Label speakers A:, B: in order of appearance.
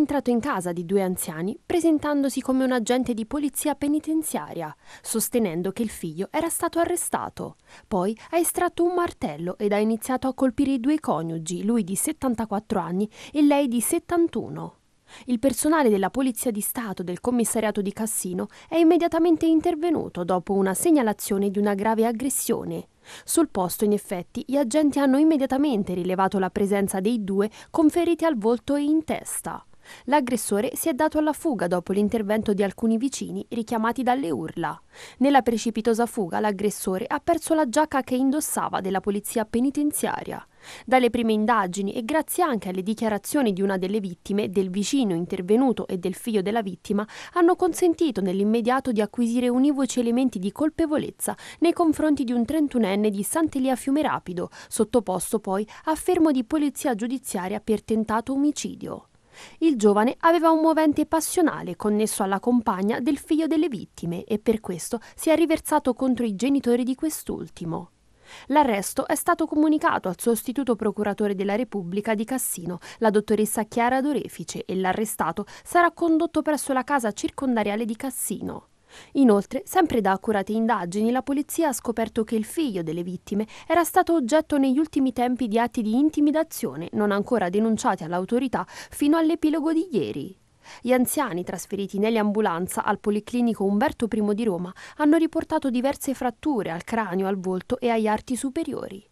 A: entrato in casa di due anziani presentandosi come un agente di polizia penitenziaria, sostenendo che il figlio era stato arrestato. Poi ha estratto un martello ed ha iniziato a colpire i due coniugi, lui di 74 anni e lei di 71. Il personale della Polizia di Stato del commissariato di Cassino è immediatamente intervenuto dopo una segnalazione di una grave aggressione. Sul posto, in effetti, gli agenti hanno immediatamente rilevato la presenza dei due con feriti al volto e in testa. L'aggressore si è dato alla fuga dopo l'intervento di alcuni vicini richiamati dalle urla. Nella precipitosa fuga l'aggressore ha perso la giacca che indossava della polizia penitenziaria. Dalle prime indagini e grazie anche alle dichiarazioni di una delle vittime, del vicino intervenuto e del figlio della vittima, hanno consentito nell'immediato di acquisire univoci elementi di colpevolezza nei confronti di un 31enne di Sant'Elia Fiume Rapido, sottoposto poi a fermo di polizia giudiziaria per tentato omicidio. Il giovane aveva un movente passionale connesso alla compagna del figlio delle vittime e per questo si è riversato contro i genitori di quest'ultimo. L'arresto è stato comunicato al sostituto procuratore della Repubblica di Cassino, la dottoressa Chiara Dorefice, e l'arrestato sarà condotto presso la casa circondariale di Cassino. Inoltre, sempre da accurate indagini, la polizia ha scoperto che il figlio delle vittime era stato oggetto negli ultimi tempi di atti di intimidazione non ancora denunciati all'autorità fino all'epilogo di ieri. Gli anziani trasferiti nell'ambulanza al Policlinico Umberto I di Roma hanno riportato diverse fratture al cranio, al volto e agli arti superiori.